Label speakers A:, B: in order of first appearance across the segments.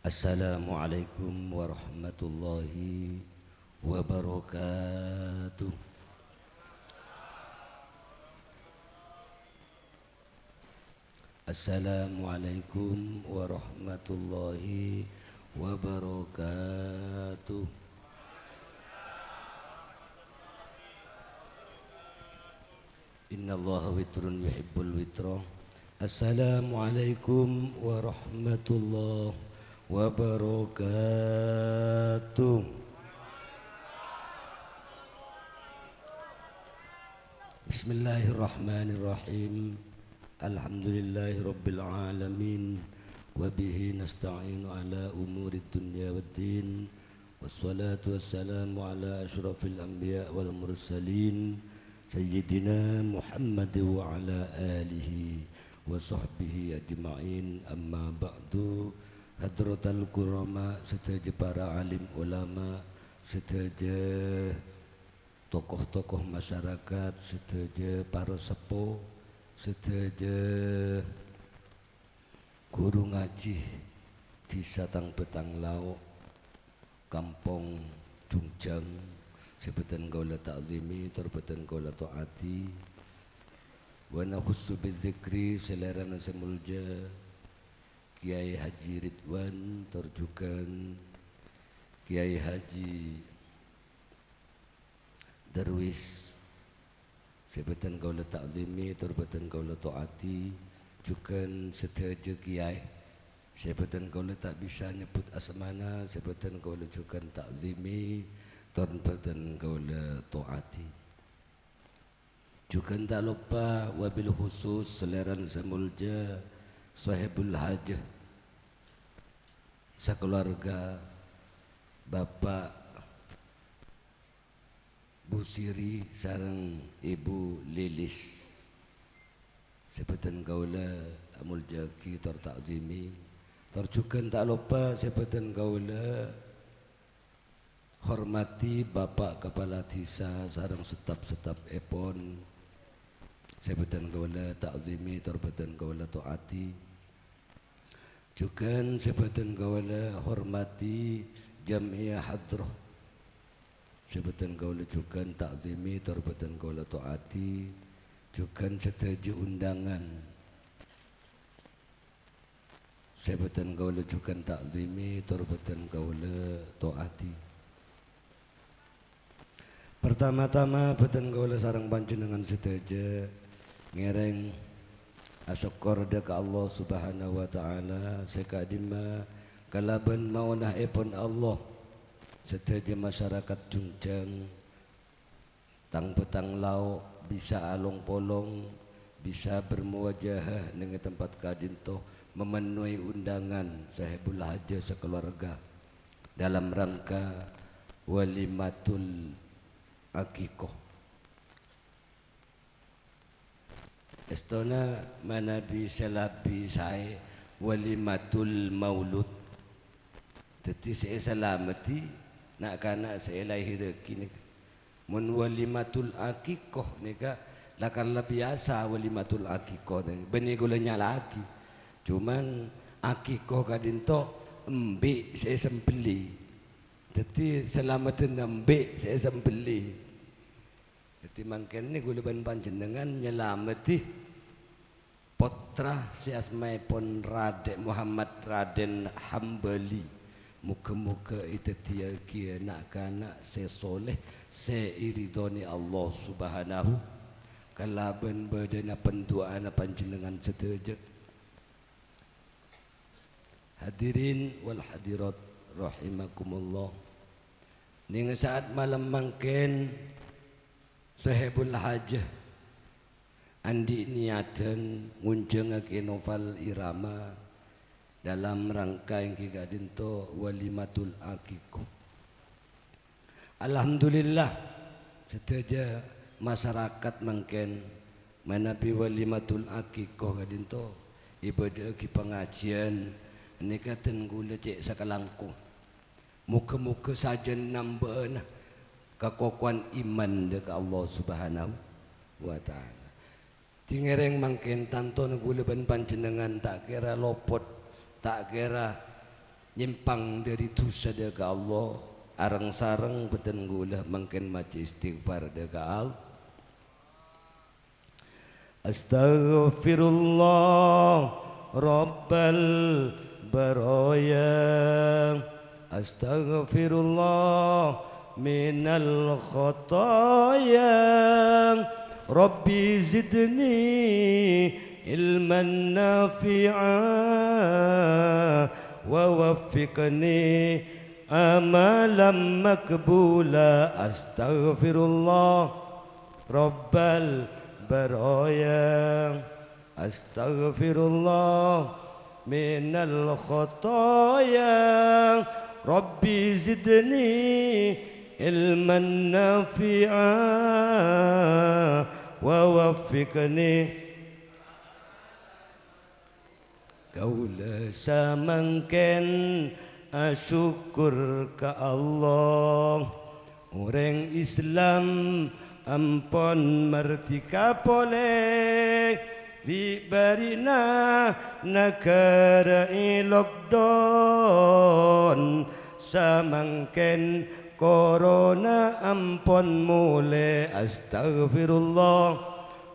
A: السلام عليكم ورحمة الله وبركاته السلام عليكم ورحمة الله وبركاته إن الله وتر يحب الوتر السلام عليكم ورحمة الله وبركاته. وبركاته بسم الله الرحمن الرحيم الحمد لله رب العالمين وبه نستعين على أمور الدنيا والدين والصلاة والسلام على أشرف الأنبياء والمرسلين سيدنا محمد وعلى آله وصحبه أجمعين أما بعد hadratal kurama setaja para alim ulama setaja tokoh-tokoh masyarakat setaja para sepuh setaja guru ngaji di satang betang lauk kampung Dungjang sebeten gaula ta'zimi terbeten gaula taati wa nahussu bidzikri selera nasemulja Kiai Haji Ridwan Terjukan Kiai Haji Darwis, sebatan kaula ta'zimi, kau le ta'ati, jukan setaja kiai, kau le tak bisa nyebut asmana, sebatan kaula jukan ta'zimi, kau le ta'ati. Jukan tak lupa wabil khusus seleran semulja, Sohibul Hajah sekeluarga Bapak Bu Siri sarang Ibu Lilis sebeten gaula amul jaki tor takzimi tor tak lupa sebeten gaula hormati Bapak Kepala Desa sarang setap-setap Epon sebutan gaula ta'zimi tarbatan gaula taati juga sebutan gaula hormati jamiah hadroh sebutan gaula juga ta'zimi tarbatan gaula taati juga setuju undangan sebutan gaula juga ta'zimi tarbatan gaula taati Pertama-tama beten gaula sarang panjenengan sedaja ngereng asokor deka Allah subhanahu wa ta'ala sekadima kalaban maunah epon Allah setaja masyarakat Jungjang tang petang lau bisa along polong bisa bermuajah dengan tempat kadinto memenuhi undangan sahibul haja sekeluarga dalam rangka walimatul akikoh Estona manabi salabi saya walimatul maulud. Tetapi saya salamati nak kana saya lahir kini. Mun walimatul akikoh neka lakarlah biasa walimatul akikoh. Beni gula nyala aki. Cuman akikoh kadinto embe saya sembeli. Tetapi selamatin embe saya sembeli. Jadi mangkene gula ban panjenengan nyelamati putra si asmaipun Raden Muhammad Raden Hambali muga-muga itu dia kia nak kanak saya soleh se iridoni Allah subhanahu kalaban badana penduaan panjenengan sedaja hadirin wal hadirat rahimakumullah ning saat malam mangken sahibul hajah Andi niaten ngunjeng ke novel irama dalam rangka yang kita dinto Matul akiku. Alhamdulillah setaja masyarakat mungkin Wali Matul akiku kita ibadah ki pengajian ini kata cek sekalangku muka-muka saja nambah nak kekokohan iman dekat Allah subhanahu wa Dingereng mangkin gula guleban panjenengan tak kira lopot, tak kira nyimpang dari dosa dega Allah. Arang sarang beten gula mangkin maci istighfar dega Allah. Astaghfirullah Rabbal baraya Astaghfirullah minal khataya ربي زدني علما نافعا ووفقني أمالا مقبولا استغفر الله رب البرايا استغفر الله من الخطايا ربي زدني علما نافعا ووفقني قول سمنكن أشكر كالله Orang Islam ampon merdeka boleh diberina negara i lockdown samangken Korona ampun mule Astaghfirullah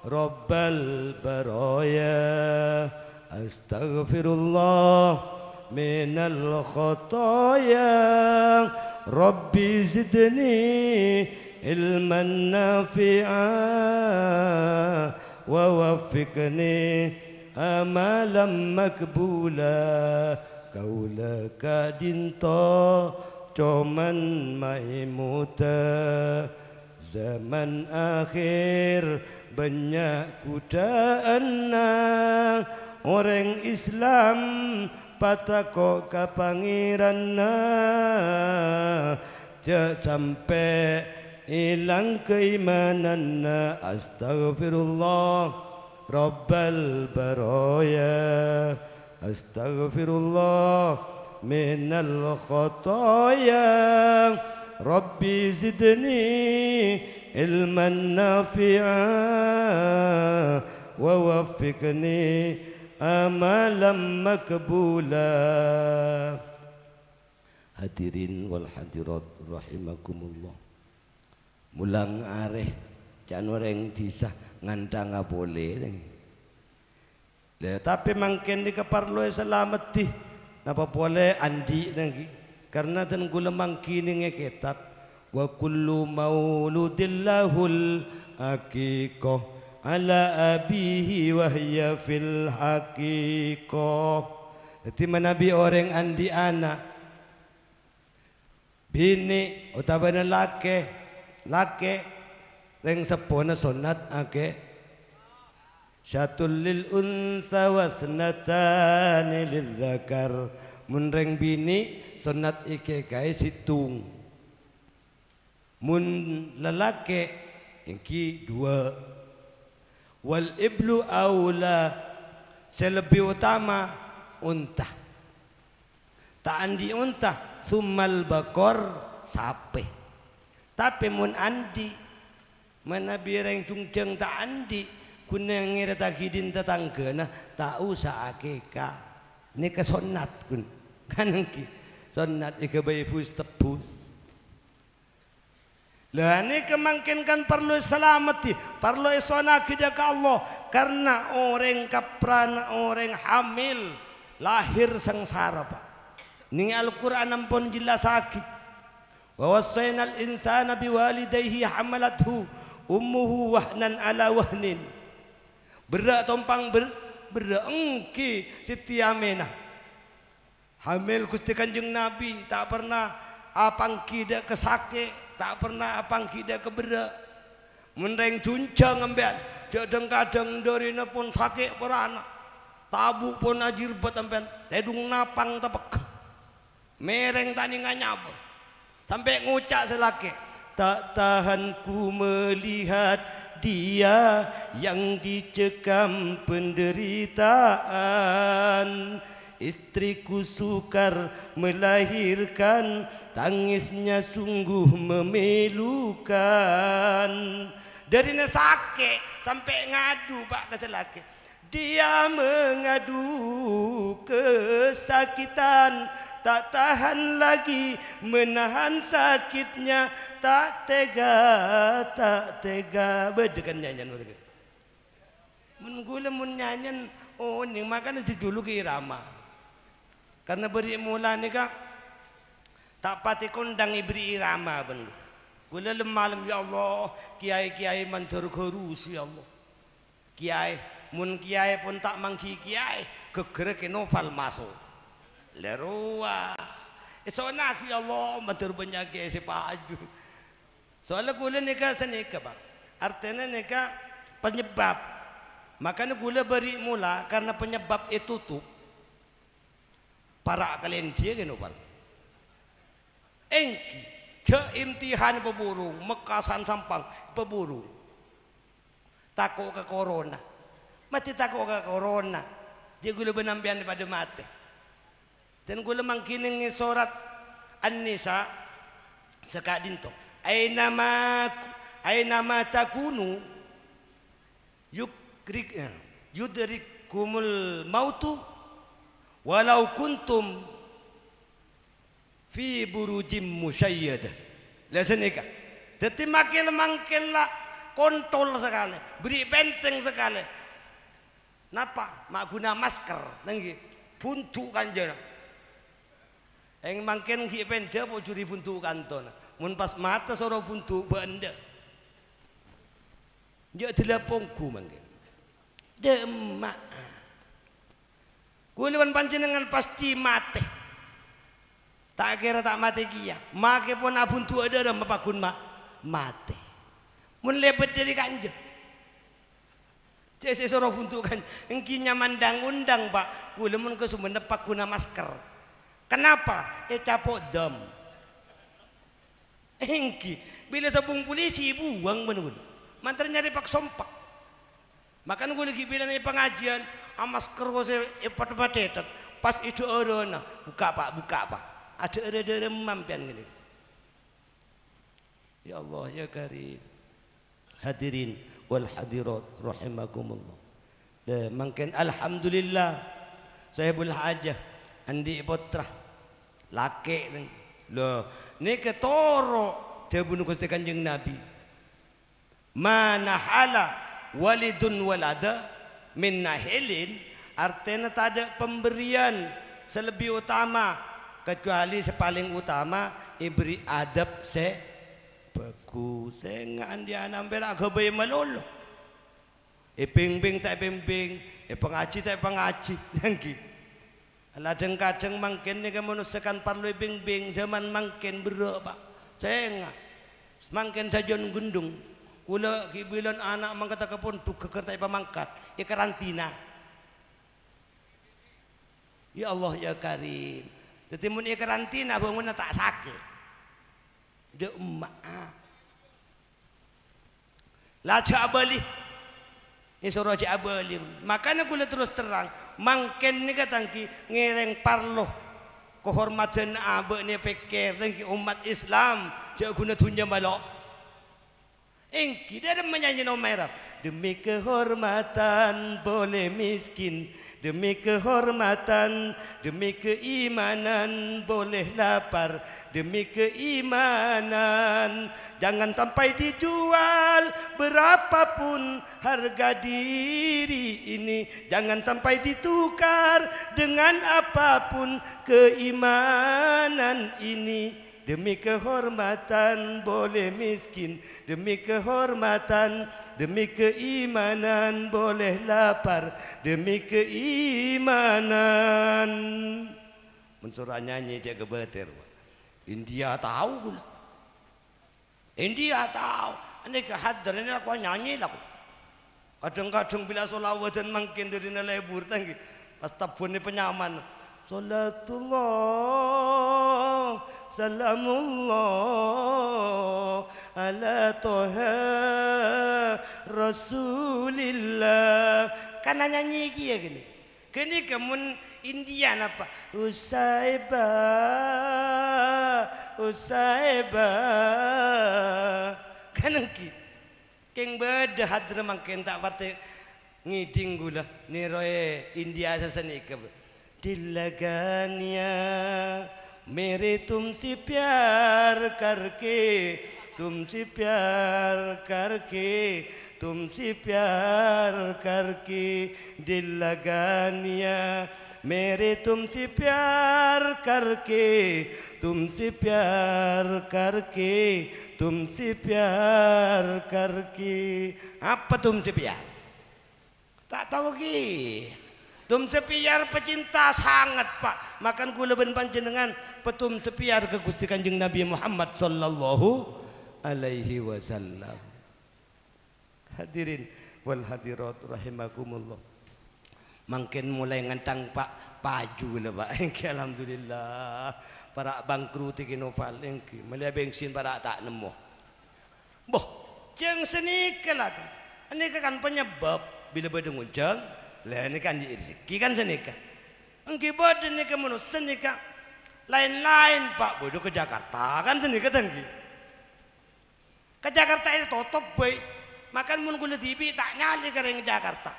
A: Rabbal baraya Astaghfirullah من الخطايا ربي زدني علما نافعا ووفقني امالا مقبولا قولك دين طاعه Cuman maimuta Zaman akhir banyak kudaan Orang Islam patah ka pangeran na sampai hilang keimanan na Astagfirullah Rabbal Baraya Astagfirullah من الخطايا ربي زدني علما نافعا ووفقني amalan makbula hadirin wal hadirat rahimakumullah mulang areh can orang disah ngandang boleh tapi mungkin di keparloi selamat di napa pole andi nangi karena tan gulamang kini ngeketat wa kullu mauludillahul aqiqah ala abihi wa hiya fil haqiqah Jadi manabi orang andi anak bini utawa laki laki yang sepona sunat ake okay. Syat lil unsa wa lil zakar, Mun reng bini sunat ike kae situng. Mun lelake engki dua. Wal iblu aula selebih utama unta. Tak andi unta sumal bakor sape. Tapi mun andi mana bireng cungceng tak andi kunengir takidin tetanggana tak usah akeka ini kesonat kun kan ki sonat ika bayi pus tebus lah ini kemungkinan kan perlu selamat perlu isona kita ke Allah karena orang kaprana orang hamil lahir sengsara pak. Nih Al-Qur'an pun jelas lagi. Wa al insana biwalidayhi hamalathu ummuhu wahnan ala wahnin berak tompang ber berengki engki Siti Aminah hamil Gusti Kanjeng Nabi tak pernah apang kida kesake tak pernah apang kida keberak mendeng cuncang ambean kadang-kadang dorine pun sakit beranak tabu pun ajir buat ambean tedung napang tepek mereng tandingannya nyaba sampai ngucak selake tak tahan ku melihat dia yang dicekam penderitaan Istriku sukar melahirkan Tangisnya sungguh memilukan Dari nesake sampai ngadu pak kasih laki, Dia mengadu kesakitan Tak tahan lagi menahan sakitnya tak tega tak tega bedekan nyanyian mereka Menggula mun nyanyian oh ini makanya judul ke irama karena beri mula ni kak tak pati kondang ibri irama ben gula malam ya Allah kiai kiai mantur kerus ya Allah kiai mun kiai pun tak mangki kiai kegerek novel masuk leruah Esok nak ya Allah menteru banyak kiai sepaju. Soalnya gula nikah senikah bang. Artinya nikah penyebab. Makanya gula beri mula karena penyebab itu tuh para kalian dia kan bang. Engki ke imtihan peburung, mekasan sampang peburu Takut ke corona. Mati takut ke corona. Dia gula benampian daripada mati. Dan gula mangkini sorat An-Nisa sekadintok. Ainama ainama takunu yukrik eh, yudrikumul mautu walau kuntum fi burujim musyayyada. Lesenika. Jadi makin makin lah kontol sekali, beri benteng sekali. Napa? Mak guna masker, nengi buntu kanjana. Eng makin ki dia mau curi buntu kanton mun pas mata soro buntu benda dia telapongku mangga demak kuliwan panjenengan pasti mate tak kira tak mate kia make pun abun tua ada dan mapakun mak mate mun lebet dari kanja Cek soro buntu kan engkinya mandang undang pak kulimun ke sumenep pak guna masker kenapa eh capok dem Engki. Bila sabung polisi buang benar Mantan nyari pak sompak. Makan gue lagi bila nih pengajian. Amas kerwose empat tetap. Pas itu orona. Buka pak, buka pak. Ada ada-ada mampian gini. Ya Allah ya karim. Hadirin wal hadirat rahimakumullah. Dan ya, mungkin alhamdulillah saya boleh aja andi potrah laki Loh, niki toro dia bunuh Kanjeng Nabi mana hala walidun walada min nahilin artinya tak ada pemberian selebih utama kecuali sepaling utama ibri adab se bagus sengan dia nampir agak bayi melulu e bing tak bimbing e pengaji tak pengaji yang gitu Ladeng-kadeng mangkin ni kemanusiaan parlui bing-bing zaman mangkin berapa pak. Saya Mangkin sajon gundung. Kula kibilan anak mangkata kepun tu kekerta ipa mangkat. Ya karantina. Ya Allah ya Karim. tetapi mun ya karantina bangunnya tak sakit. Dia emak. Ah. Lah cak abali. Ini ya suruh cak abali. Makanya kula terus terang mangken nika tangki ngereng parlo kehormatan abek ni pikir tangki umat Islam jauh guna tunjang balok engki dia menyanyi nomerap demi kehormatan boleh miskin demi kehormatan demi keimanan boleh lapar demi keimanan jangan sampai dijual berapapun harga diri ini jangan sampai ditukar dengan apapun keimanan ini demi kehormatan boleh miskin demi kehormatan demi keimanan boleh lapar demi keimanan Mencurah nyanyi cek kebetir India tahu gula. India tahu. Ini kehadiran ini aku nyanyi lah. Kadang-kadang bila solawat dan mungkin dari lebur tanggi. Pas tabunnya penyaman. Salatullah Salamullah ala toha Rasulillah Karena nyanyi ya gini Gini kemun Indianapa Usaiba Usaiba kanang ki keng beda hadir mangkin tak pate ngiding gula niroe India sasanika dilagania mere तुमसे प्यार करके तुमसे प्यार karke. तुमसे प्यार करके दिल लगानिया मेरे तुमसे प्यार करके तुमसे प्यार करके तुमसे प्यार करके apa तुमसे प्यार tak tahu ki Tum sepiar pecinta sangat pak makan kula ben panjenengan petum sepiar ke Gusti Kanjeng Nabi Muhammad sallallahu alaihi wasallam Hadirin wal hadirat rahimakumullah Mungkin mulai ngentang pak paju lah pak. Alhamdulillah. Para bangkrut tiki novel paling ki. Mulai bensin para tak nemu. Boh, jeng seni kelaga. Ini kan penyebab bila berdengung jeng. Lah ini kan rezeki kan senika. Engki bodoh ni kemudian senika. Lain-lain pak bodoh ke Jakarta kan senika tengki. Ke Jakarta itu tutup baik. Makan mun di tibi tak nyali kering Jakarta.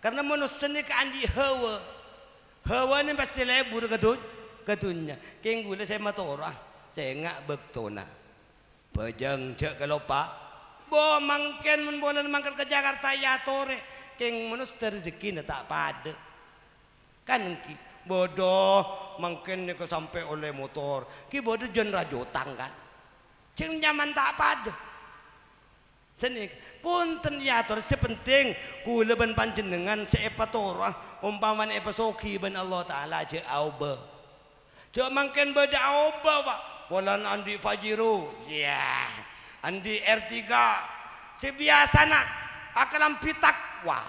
A: Karena manusia ni kan di hawa. Hawa ni pasti lebur ketun, Keng gula saya mata orang, saya ngak bektona. Bajang cek kalau pak, bo mangken mun bolan mangkat ke Jakarta ya tore keng manusia rezeki na tak pada kan ki bodoh mangken ke sampai oleh motor ki bodoh jen rajo kan cing nyaman tak pada seni punten yatur sepenting kula ben panjenengan orang umpaman epasoki ben Allah taala je auba jo mangken beda auba pak bolan andi fajiru sia ya, andi R3 sebiasana akalam pitak wow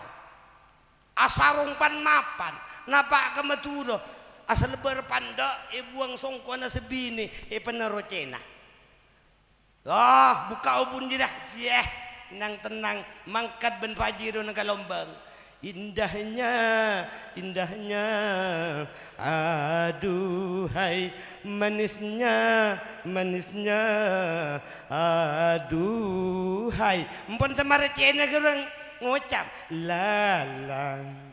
A: asarung pan mapan napa kemeturo asal berpanda ibuang eh, songkona sebini e eh, penerocena ah buka ubun dia sia nang tenang mangkat ben fajirun ke lombang indahnya indahnya aduhai manisnya manisnya aduhai empon sama recena kurang ngucap, lalang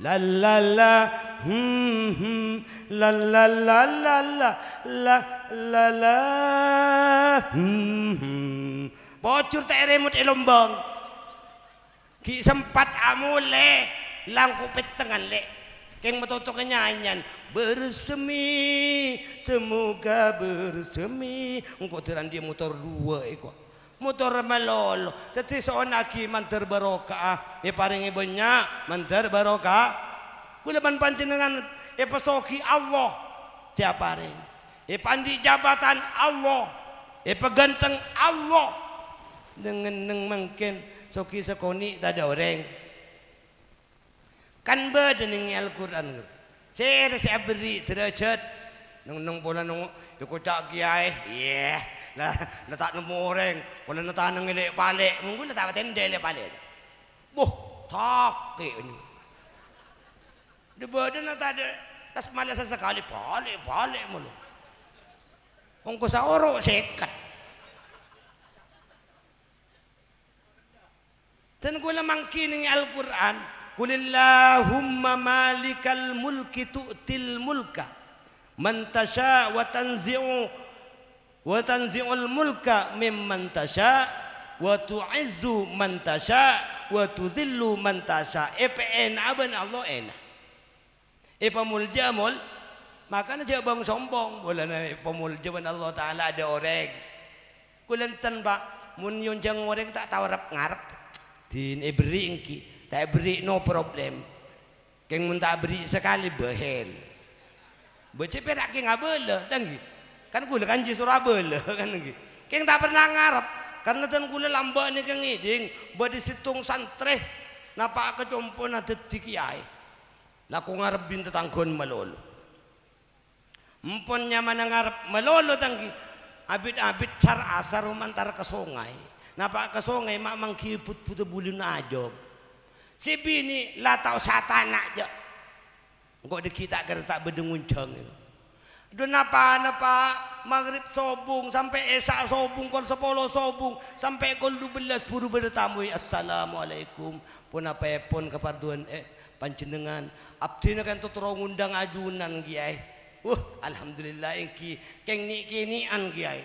A: La la la, hmm hmm, la la la la la la la la, hmm hmm bocor tak remut elombang eh ki sempat amule ah langku petengan le keng metoto kenyanyian eh bersemi semoga bersemi engkau teran dia motor dua iko motor malolo tetapi seorang aki mantar barokah ya paringi eh banyak mantar barokah kula ban panjenengan ya pesoki Allah siapa ring ya pandi jabatan Allah ya peganteng Allah dengan neng mungkin soki sekoni tak ada orang kan berdengi Al-Quran saya saya beri derajat neng neng bola neng ikut ya tak kiai yeah lah letak nemu orang bola letak neng elek balik mungkin letak tenda elek balik buh tak ini dia berden tak ada tas malas sesekali balik balik mulu Ongko saoro sekat dan kula kini Al-Qur'an Qulillahumma malikal mulki tu'til mulka mantasha tasha wa tanzi'u wa tanzi'ul mulka mimman tasha wa tu'izzu man tasha wa tudhillu man tasha EPN eh, aban Allah enak Ipamul eh, jamul Makanya dia bang sombong. Bulan pemuljaban Allah Ta'ala ada orang. Kulantan pak. Mun yunjang orang tak tahu rap ngarep. Din e ingki, tak beri no problem. Keng mun tak beri sekali behel. Bece perak keng abele tanggi. Kan kula kan ji abele, kan engki. Keng tak pernah ngarep karena tan kula lamba ni keng iding bodi situng santri, napa kecompo na detik kiai. Laku ngarep bin tetanggon malolo. Empon nyaman ngarep malolo tanggi. Abit-abit car asar umantar ke sungai. Napa ka Mak mamang kiput putu bulu na job. Si bini lataw satana jo. Kok de kita kada tak bedengun cang. Do napa napa maghrib sobung sampai esa sobung kon sepuluh sobung sampai kon dua belas puru bertamu ya, assalamualaikum pun apa ya, pun keparduan eh pancenengan. abdi kan tutro ngundang ajunan kiai. Wah, uh, alhamdulillah engki keng ni kini an kiai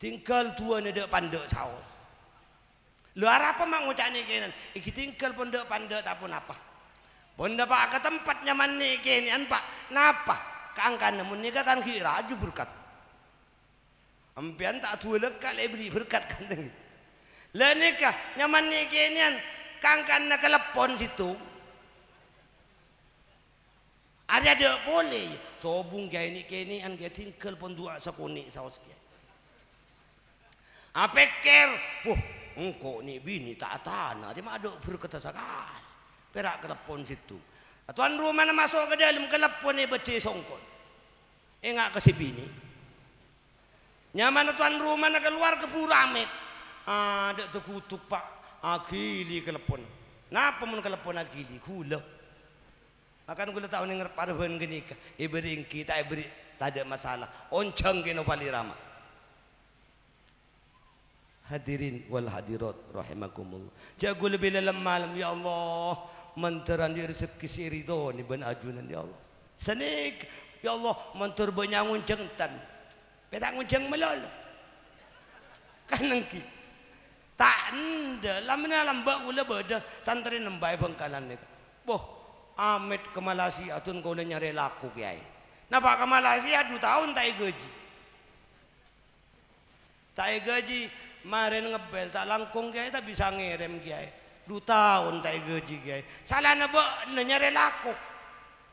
A: tinggal dua nede pandek sao lu apa mak ngucak ni kenan iki tinggal pondok pandek tak pun apa pondok pak ke tempat nyaman ni kenan pak napa kangkan namun ni kan kira aju berkat ampian tak dua lekat lebih berkat kan teng lah nikah nyaman ni kenan kangkan nak kelepon situ ada dia boleh sobung kayak ni kenan kayak tinggal pondok sakuni saus kia Nah, pikir wah engkau nih bini tak tanah dia mah ada berketesakan perak kelepon situ nah, tuan rumah masuk ke dalam kelepon ni beti songkon Engak ke si bini nyaman tuan rumah nak keluar ke puramet ada ah, kutuk pak agili ah, kelepon napa mun kelepon agili gula akan nah, gula tahu nengar parban genika ibering eh, kita iberi tak ada masalah Onceng kena paling ramah hadirin wal hadirat rahimakumullah jago lebih dalam malam ya Allah menteran di rezeki siri ridho ni ben ajunan ya Allah senik ya Allah mentur benyangun jengtan pedang ngunceng melol kanengki ki tak enda lamna lamba ula beda santri nembai bengkalan ni boh amit ke Malaysia atun kau nyari laku kiai napa ke Malaysia dua tahun tak gaji tak gaji Maren ngebel tak langkung kiai tak bisa ngirim kiai. Dua tahun tak gaji kiai. Salah nebo nyari laku.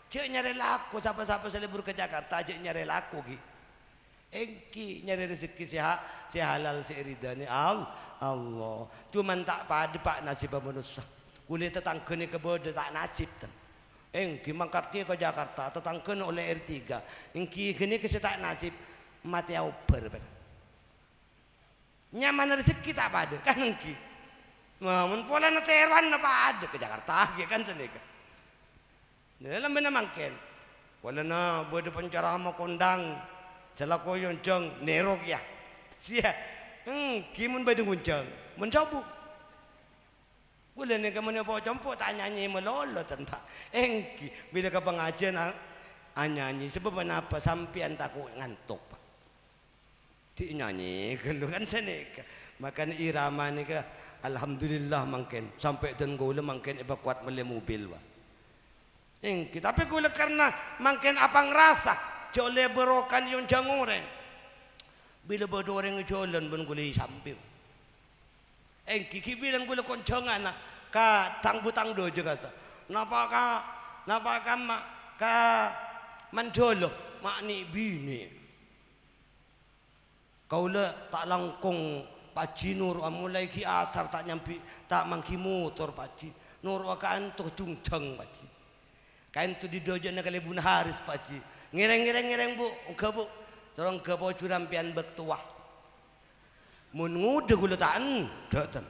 A: Cek nyari laku siapa-siapa selebur ke Jakarta cek nyari laku ki. Engki nyari rezeki siha si halal si ridani al Allah. Cuman tak pada pak nasib manusia. Kulit tetanggane kebode tak nasib ten. Engki mangkat ke Jakarta tetanggane oleh R3. Engki gini kesi tak nasib mati auber benar nyaman rezeki tak pada kan engki Mamun pola nanti Taiwan apa ada ke Jakarta ge kan seneka. Nah, dalam benda mangken. Wala na bodo sama kondang selaku yang nerok ya. Sia. Hmm, kimun bade guncang. Mun boleh nih ni kamu nyoba jompo tak nyanyi melolo tentang engki bila ke pengajian anyanyi ah, ah, sebab apa sampean takut ngantuk dinyanyi keluhan kan senik makan irama ni ke alhamdulillah mungkin sampai dan gula mungkin iba kuat mele mobil wa engki tapi gula karena mungkin apa ngerasa jole berokan yang jangureng bila berdoreng jalan pun gula sambil kiki bilang gula koncongan nak ka tang dojo kata napa ka napa ka mak ka mandolo mak ni bini kaula tak langkung paji nur ah, mulai ki asar tak nyampi tak mangki motor paji nur akan ah, tuh jungceng paji kain tu di dojo nak lebun haris paji ngereng ngereng ngereng bu enggak bu sorong enggak bu curam pian bertuah mun ngude gula taan datan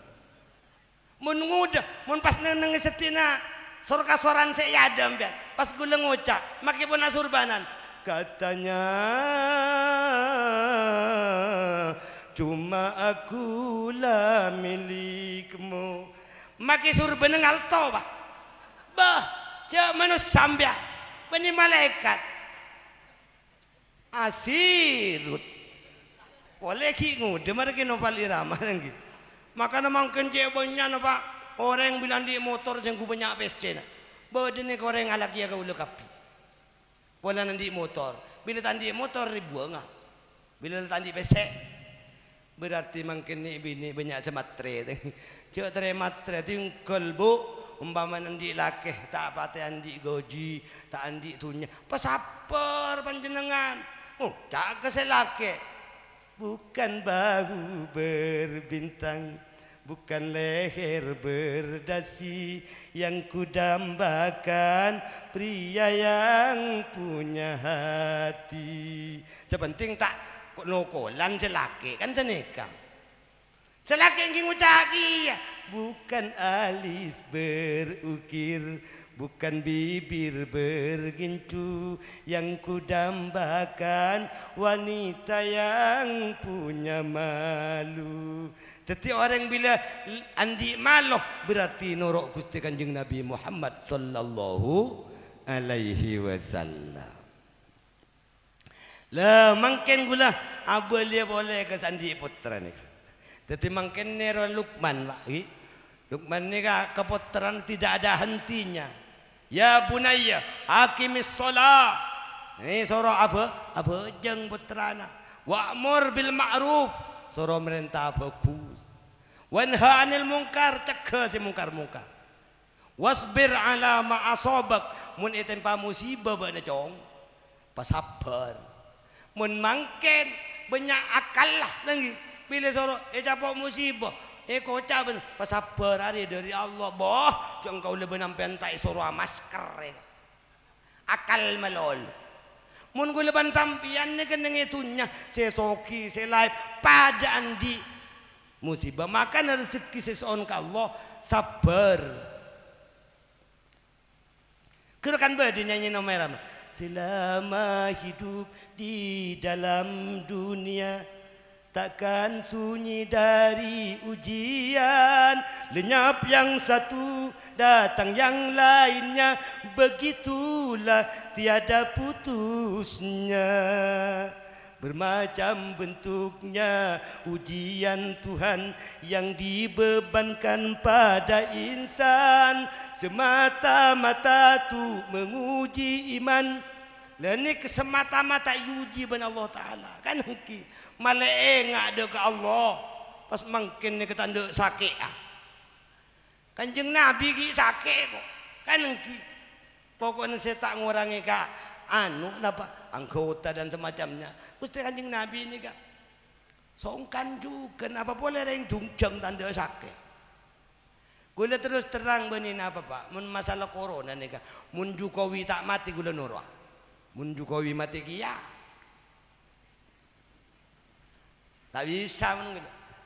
A: mun ngude mun pas neng neng setina sor kasoran saya yadam pian pas gula ngucak makai pun asurbanan katanya Cuma akulah milikmu. Maki suruh beneng alto pak. Bah, cak manus sambia. malaikat. Asirut. Boleh ki demar kino pali ramah lagi. Maka namang kencik banyak pak. Orang bilang di motor jengku banyak pescena. Badannya orang alak dia kau lekapi. boleh nanti motor. Bila tandi motor ribu ah. Bila tandi pesek berarti makin bini banyak sematre cik matre ting bu umpama nanti laki tak pate andi goji tak andi tunya pasaper panjenengan oh se keselake bukan bahu berbintang bukan leher berdasi yang kudambakan pria yang punya hati sepenting tak kok nukulan selaki kan senekam selaki yang ngucaki iya. bukan alis berukir Bukan bibir bergincu yang kudambakan wanita yang punya malu. Tetapi orang bila andi malu berarti norok gusti kanjeng Nabi Muhammad sallallahu alaihi wasallam. Lah mangken gula abah dia boleh ke sandi putra ni. Tetapi mangken ni Lukman pak. Lukman ni ke keputeran tidak ada hentinya. Ya bunaya, akimis solat. Ini soro apa? Apa jeng putrana? Lah. Wa'mur bil ma'roof ma'ruf. Suruh merintah bagus. Wanha anil mungkar, cekah si mungkar-mungkar. Wasbir ala ma'asobak. Mun itin pa musibah bana cong. pas sabar. mun mangken banyak akal lah lagi gitu. bila sorok eh capok musibah eh kocak ben pasabar hari dari Allah boh jangan kau lebih nampian tak sorok masker eh. akal melol mun guleban sampian ni keneng itunya sesoki selai pada andi musibah makan rezeki sesuatu ke Allah sabar kira kan berdinyanyi nomor selama hidup di dalam dunia takkan sunyi dari ujian lenyap yang satu datang yang lainnya begitulah tiada putusnya bermacam bentuknya ujian Tuhan yang dibebankan pada insan semata-mata tu menguji iman Lani kesemata-mata yuji ben Allah Ta'ala. Kan hengki. Malae eh ngak ada ke Allah. Pas mungkin ni ketanda sakit ah. Kanjeng Nabi ki sakit kok. Kan hengki. Pokoknya saya tak ngurangi kak. Anu apa? Anggota dan semacamnya. Ustaz kanjeng Nabi ini kak. Songkan juga. kenapa boleh ada yang dungjang tanda sakit. Gula terus terang benih apa pak? Mun masalah corona nih kak. Mun Jokowi tak mati gula nurwa. Mun Jokowi mati kia. Tak bisa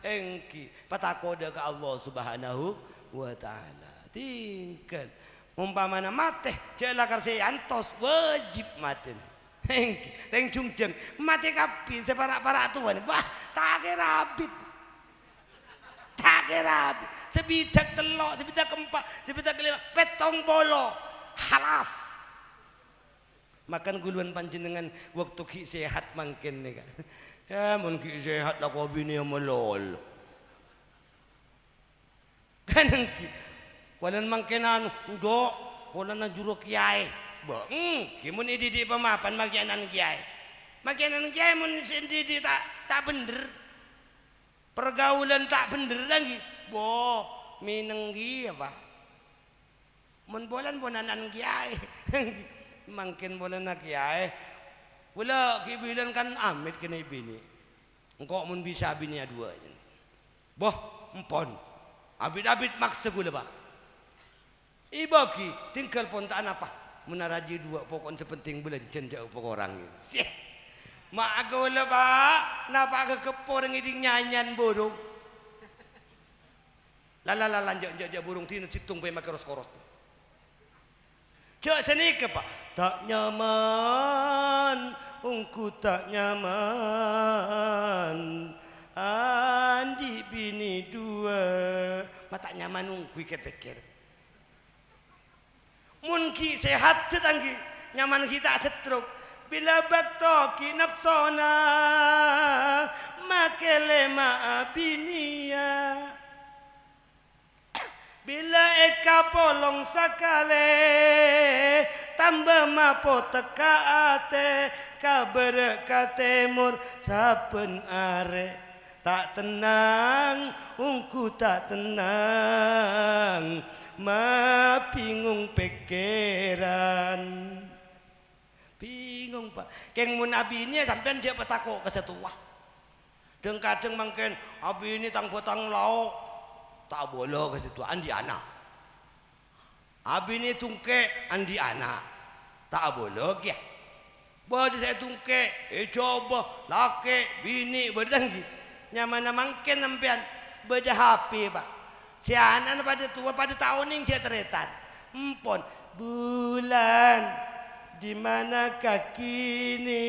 A: engki patakoda ke Allah Subhanahu wa taala. Tinggal umpamana mati celakar saya antos wajib mati. Engki reng cungjeng mati kapi separak-parak tuan. Wah, tak kira abit. Tak kira abit. Sebidak telok, sebidak keempat, sebidak kelima, petong bolo. Halas makan guluan panjenengan waktu ki sehat mungkin nih kan ya mungkin sehat lah kau bini yang melol kan ki walan mangkenan do walan najuro anu kiai bo hmm kimun idi di pemapan makianan kiai makianan kiai mun sendiri tak tak bener pergaulan tak bener lagi kan boh minenggi apa mun bolan bonanan kiai kan Mangkin boleh nak kiai. Ya, eh. Pula kibilan kan amit kena bini. Engkau mun bisa bininya dua. ini? Boh, empon. Abid-abid maksa gula ba. Ibaki tinggal pontaan apa? Menaraji dua pokok sepenting bulan cendak pokok orang. Sih. Mak aku leba, napa aku kepor ngiding nyanyian burung. Lala lala lanjak burung tinu situng pemakai roskoros. Jok sini ke pak. Tak nyaman, ungku tak nyaman. Andi bini dua. Mata nyaman ungku ikat pikir. Munki sehat tetanggi. Nyaman kita setruk. Bila baktoki nafsona makele ma'a biniya. Bila kapolong sakale tambah mapo teka ate kabar katemur saben are tak tenang ungku tak tenang ma bingung pikiran bingung pak keng mun abi ini ya, sampean dia petako kesetuah deng kadeng mangken abi ini tang botang lauk tak boleh kesetuaan di anak Abi ni tungke andi anak. Tak boleh ke? Bodi saya tungke, eh coba laki bini berdengi. Nyaman mangken nampian beda HP, Pak. Si anak pada tua pada tahuning ini dia teretan. Empon bulan di mana kaki ini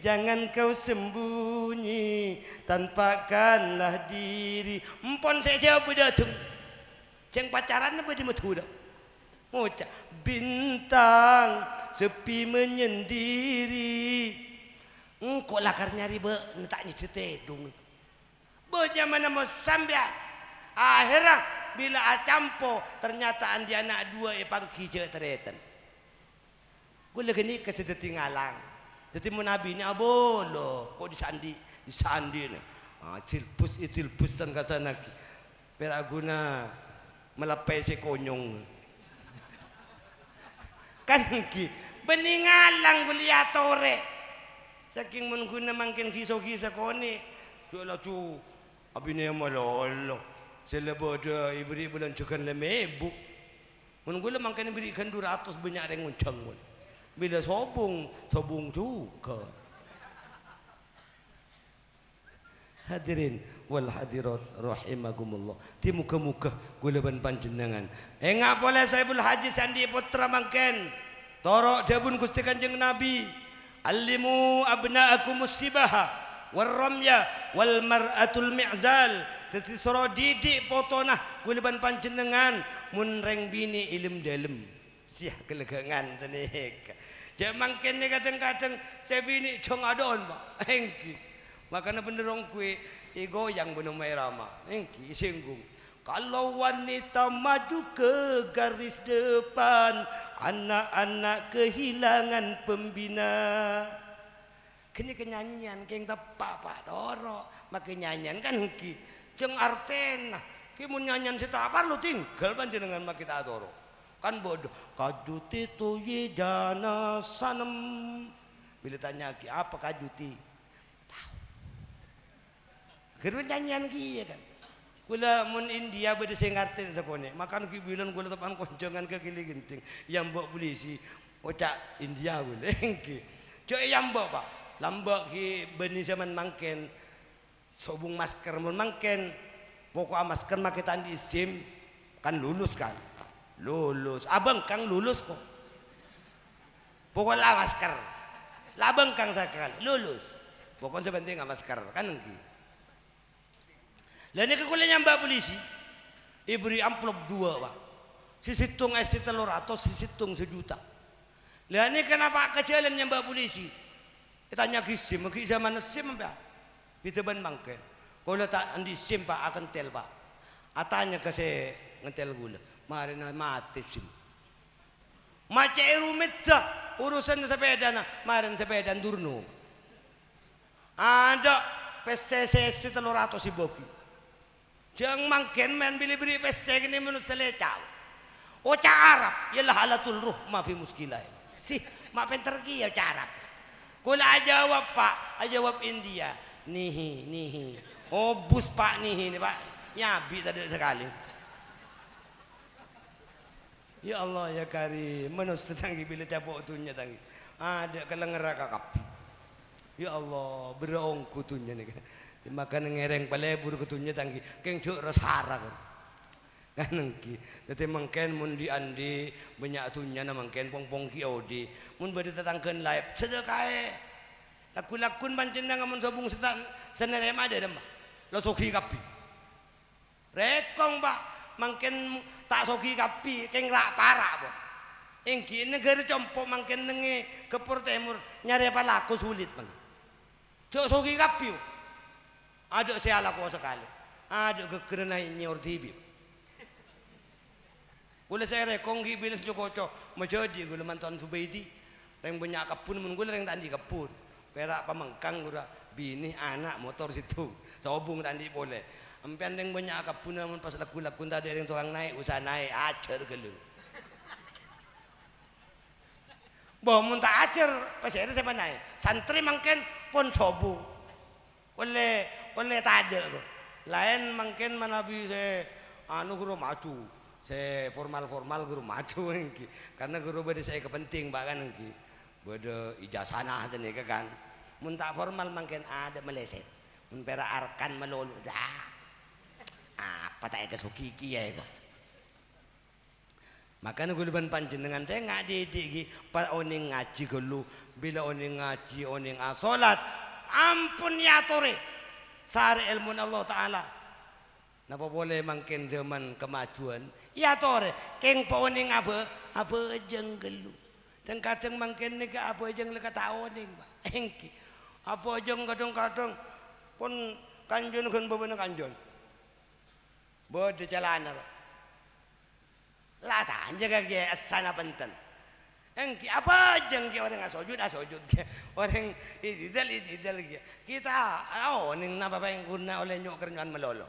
A: jangan kau sembunyi tanpakanlah diri. Empon saya jawab dia tu. Ceng pacaran apa di mutu dah? Pucat bintang sepi menyendiri. Engkau lah karnya riba tak ni cerita dong. Bunya mana mau sambil akhirnya bila acampo ternyata andi anak dua epang eh, kijer teretan. Kau lagi ni kesetiti ngalang. Jadi mu nabi ni abolo. Ah, Kau disandi disandi ni. Ah, cilpus itu eh, cilpus tengah sana. Peraguna melapai si kanki beningalang belia tore saking mun guna mangkin kiso kiso koni cula cu abi ne malolo ibri bulan cukan le mebu mun gula mangkin ibri kan atus banyak reng mun bila sobung sobung tu ke hadirin wal hadirat rahimakumullah di muka-muka guleban panjenengan eh enggak boleh saibul haji sandi putra mangken torok dabun gusti kanjeng nabi alimu abnaakum musibaha warramya wal mar'atul mi'zal tetapi soro didik potonah guleban panjenengan mun reng bini ilm dalem sih kelegangan senek Jangan ya, mangkin ni kadang-kadang saya bini jong adon pak. Engki. Makanya benerong kue. Igo yang may rama. Engki, singgung Kalau wanita maju ke garis depan, anak-anak kehilangan pembina. Kini kenyanyian keng tepak pak toro, maka nyanyian kan hengki. ceng artena. ki mau nyanyian sita apa lu tinggal jenengan maka kita toro. Kan bodoh. Kajuti tuyi jana sanem. Bila tanya ki apa kajuti? Geru nyanyian kia ya kan. Kula mun India beda sing ngartin sakone. Makan ki bilang kula tepan konjongan ke kili genting. Yang mbok polisi ocak India kula engki. Cok yang mbok Pak. Lambok ki beni zaman mangken. Sobung masker mun mangken. Pokok masker make tandi sim kan lulus kan. Lulus. Abang kang lulus kok. Pokok lah masker. Labang kang sakal lulus. Pokoknya sebenteng nggak masker kan engki. Lah ke kula nyambak polisi. Ibri amplop dua, Pak. Sisitung esi telur atau sisitung sejuta. Lah kenapa kejalan Mbak polisi? Tanya kisi, mungkin zaman sim apa? Pita ban bangke. Kalau tak andi sim pak akan tel pak. Atanya ke se ngetel gula. Marina mati sim. Maca rumit tak urusan sepeda na. Mari sepeda durno. Ada PCCC telur atau si boki? Jeng mangken men bili pes peste gini menut selecau. Oh, Oca Arab ialah halatul ruh ma fi muskilah. Si mak penter ki ya Arab. Kula jawab Pak, jawab India. Nihi nihi. Oh bus Pak nihi ni Pak. Nyabi tadi sekali. Ya Allah ya Karim, menus tanggi bila cabuk tunya tanggi. Ada kelengerak kakap. Ya Allah, berongku tunya ni makan ngereng palebur ketunya tangki keng cuk ras harak kan nengki tete mengken mun di andi banyak tunya na mengken pong pong ki odi mun bade tatangkeun laep kae. laku lakun pancen nang mun sobung setan senerem e ada lo soki kapi rekong ba mengken tak soki kapi keng rak parak engki negeri compok mengken nenge kepur timur nyari apa laku sulit bang cuk soki kapi Adu seala kosa Aduk ke gekrena nyor dibi. Gula rekong konggi bilas jokoco majodi gula mantan subaidi. Reng banyak kapun mun gula reng tandi kapun. Perak pamengkang gula bini anak motor situ. Sobung tandi boleh. Empi reng banyak kapun mun pas laku-laku tadi reng tukang naik usah naik acer gelung. Bahwa tak acer pasir saya naik. Santri mungkin pun sobu. Oleh oleh tade lain mungkin menabi bisa anu guru maju saya formal formal guru maju engki karena guru beda saya kepenting bahkan engki beda ijazanah tadi kan mun tak formal mungkin ada meleset mun pera arkan melulu dah apa tak ada sukiki ya kok Makanya guluban panjenengan saya nggak didik pas oning ngaji gelu bila oning ngaji oning asolat ampun ya tore sari ilmu Allah Ta'ala Napa boleh makin zaman kemajuan Ya tore, keng poning apa Apa aja ngelu Dan kadang makin ni ke apa aja ngelu kata awaning pak Apa aja kadang-kadang Pun kanjun kan bapak kanjun Bodo jalan apa Lata aja kaya eh, asana penting Engki apa jengki orang asojud asojud ke orang ididal ididal ke kita oh ning napa yang guna oleh nyok kerjaan melolo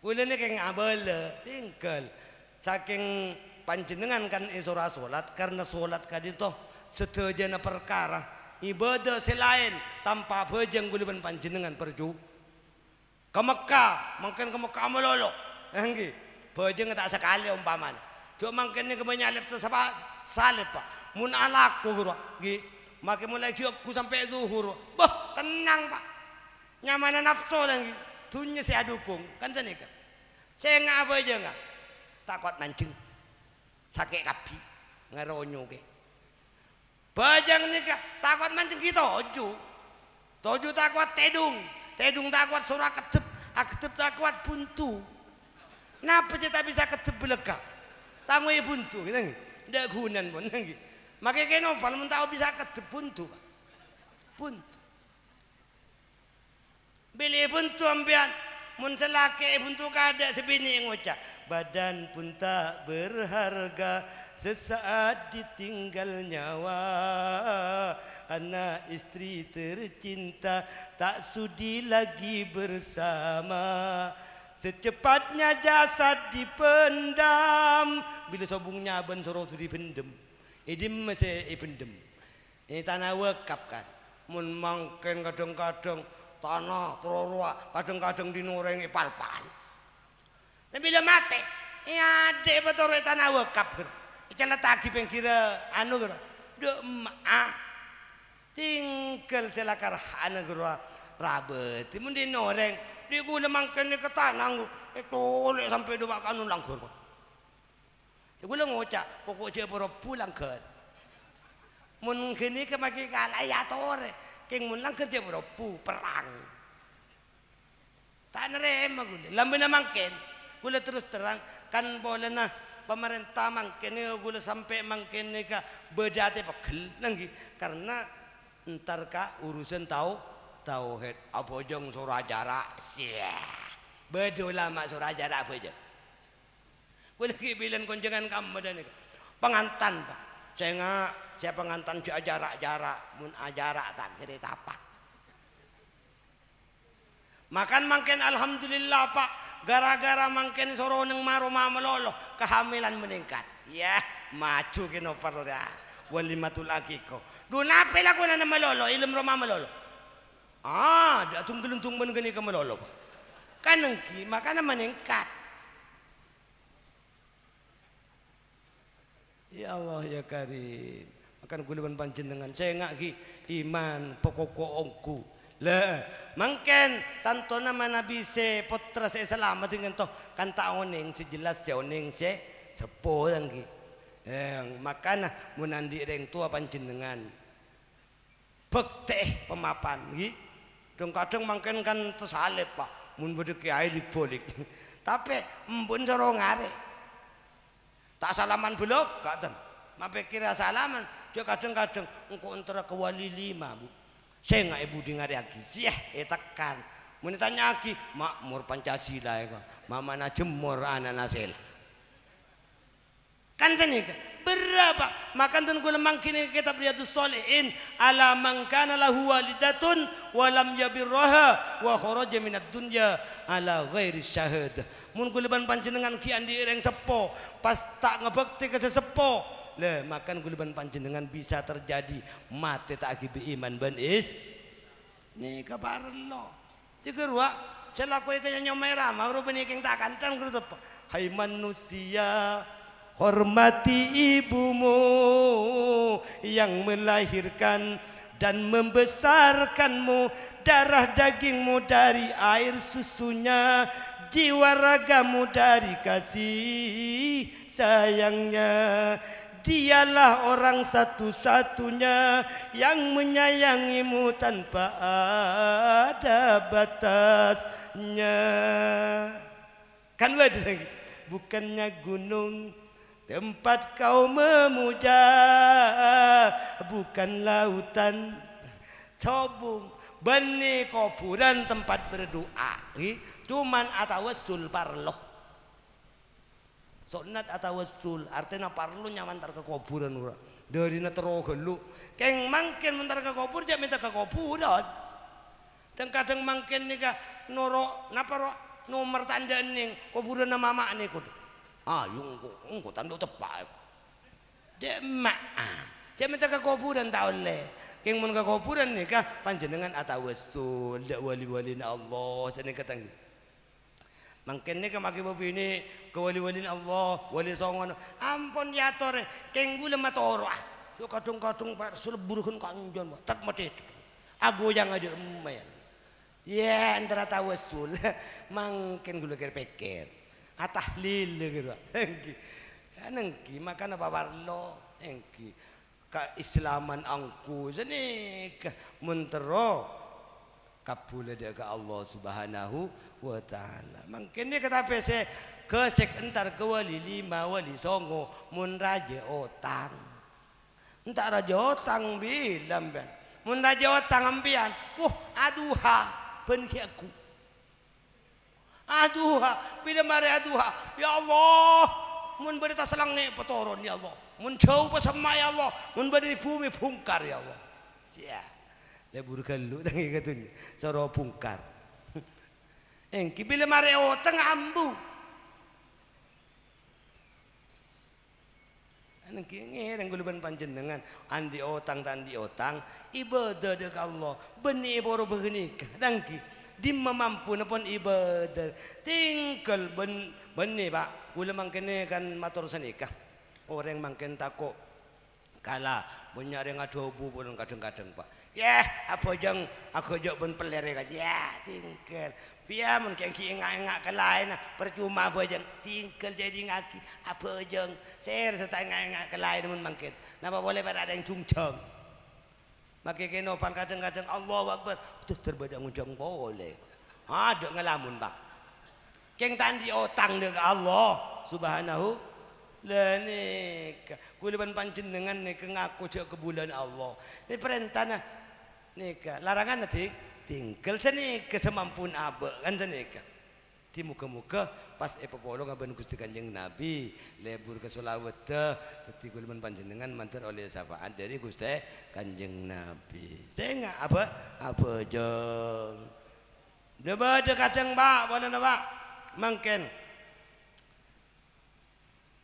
A: kula ni keng abel tinggal saking panjenengan kan isora solat karena solat kadito setejana perkara ibadah selain tanpa bejeng guluban panjenengan perju ke Mekah mungkin ke Mekah melolo engki bejeng tak sekali umpamanya cuma mangkene ke banyak lep sesapa salepa mun alak huru gi make mulai kiop ku sampai zuhur bah tenang pak nyamana nafsu dan tunya saya dukung kan sana kan saya nggak apa aja nggak takut mancing, sakit kapi ngeronyo ke bajang nikah takut mancing kita ojo tojo takut tedung tedung takut surak ketep aketep takut buntu Napa kita bisa ketep belekak Tango ya buntu, gitu nggih. Ndak gunan pun nggih. Maka kene novel mun tau bisa kedep buntu, Pak. Buntu. Bili buntu ambian mun selake buntu kada sebini ngocak. Badan pun tak berharga sesaat ditinggal nyawa anak istri tercinta tak sudi lagi bersama Secepatnya jasad dipendam. Bila sobungnya ben suruh tu dipendam. Idim masih dipendam. Ini tanah wakaf kan. Mun mangken kadang-kadang tanah terorua, kadang-kadang dinorengi pal Tapi bila mati, ya ada betul tanah wakaf. Kan. Ikan letak pengkira anu kira. anugerah ma'a. Tinggal selakar anugerah kira rabet. Mungkin dinoreng di guna mangkene ke tanang itu eh, sampai dua kanun langgur di guna ngocak pokok dia baru pulang ke Mungkin ini ke maki kalah ya tore keng mun langgur je pura pu perang tak nerima gula lambena mangken gula terus terang kan boleh nah pemerintah ini gula sampai mangkene ke bedate pegel nanggi karena ntar ka urusan tahu tauhid abojong surajara sia bedul lama surajara apa aja boleh kibilan kunjangan kamu dan pengantan pak saya nggak saya pengantan si ajarak jarak mun ajarak tak kiri tapak makan mangken, alhamdulillah pak gara-gara mangken soroneng neng maroma meloloh kehamilan meningkat ya maju kinoper ya walimatul akiko dunapil aku nana meloloh ilmu roma meloloh Ah, dak tum geluntung man gani ka malolo pa. Kanang ki maka naman Ya Allah ya Karim. Makan guluan panjenengan. Saya ngak ki iman ongku Le, mangken tanto nama nabi se potra se salamat dengan toh kanta oneng si jelas si oning si sepo lang ki. Eh, makana munandi reng tua panjenengan. Bekteh pemapan gitu. dong kadang mungkin kan tersalip pak mun bodoh kiai dibolik tapi mbun soro ngare tak salaman belum gak ten mape kira salaman dia kadang-kadang engko antara kewali lima bu saya nggak ibu dengar lagi sih etekan. tekan mau lagi makmur pancasila ya mak mana jemur anak nasil Kan sini berapa? makan tun kula mangkini kitab Riyadhus Shalihin ala man kana lahu walidatun wa lam yabirraha wa kharaja minad dunya ala ghairi syahad. Mun kula ban panjenengan ki andi ireng sepo, pas tak ngebekti ke sepo. Lah makan kula ban panjenengan bisa terjadi mati tak akibat iman ban is. Ni kabarlo. Tiga ruak, saya lakukan nyomaira, mau rubah ni keng tak kantan kru tepo. Hai manusia, Hormati ibumu yang melahirkan dan membesarkanmu Darah dagingmu dari air susunya Jiwa ragamu dari kasih sayangnya Dialah orang satu-satunya yang menyayangimu tanpa ada batasnya. Kan bukannya gunung Tempat kau memuja bukan lautan Cobung benih kuburan tempat berdoa cuman atawassul parloh sunat atawassul artinya parlo nyaman tar ke kuburan dari netero gelu keng mangkin mentar ke kubur jak minta ke kuburan dan kadang mangkin nika noro napa ro nomor tanda ning kuburan nama mak nih ayo ah, ku, ku tandu tepak. Dek mak. Ah. Dek minta ke kuburan tahun le. Keng mun ke kuburan nih kah panjenengan atawassul dak wali-walina Allah sene katang. Mangkene ke maki babi ini ke wali Allah, wali songon. Ampun ya tore, keng gule matoro. Yo kadung-kadung pak sul buruhun kanjon, tak mati. Aku yang aja emayan. Ya antara tawassul, mangken gula kira pikir atahlil gitu engki kan engki apa warlo, engki keislaman angku jadi, mentero kabule dia ke Allah Subhanahu wa taala mangkene kata pese ke sek entar ke wali lima wali songo mun raja otang entar raja otang bilam ben mun raja otang ambian uh aduha penki aku aduha bila mari aduha ya Allah mun berita selang ne petoron ya Allah mun jauh pesama ya Allah mun beri bumi pungkar ya Allah ya dia burkan lu tangi gitu katanya soro pungkar engki bila mari otang oh, ambu Anang kini yang guluban panjenengan andi otang tandi otang ibadah dek Allah benih boru begini dangki di memampu nampun ibadah tinggal ben benih pak ulang mungkin kan matur senikah orang mungkin takut kala punya orang ada hubu pun kadang-kadang pak ya yeah, apa jeng aku jauh pun pelir ya yeah, tinggal Pia mun kian ki ngak ke lain percuma apa jeng tinggal jadi ngaki apa jeng ser serta ngak ngak ke lain mungkin napa boleh pada ada yang cungcung Maka kena kadang-kadang Allah Akbar. Itu terbeda ujung boleh. Ha, ah, duk ngelamun pak. Keng tandi otang dek Allah subhanahu Lenik. ni kula dengan panjenengan ni ngaku ke kebulan Allah. Ini perintah nah nika larangan nanti tinggal seni kesemampuan abe kan senika. Ti muka-muka pas epopolo ngaben Gusti Kanjeng Nabi lebur ke Sulawete teti kulman panjenengan mantar oleh syafaat dari Gusti Kanjeng Nabi. Saya nggak apa apa jong. Deba de kadang Pak, bonen Pak. Mangken.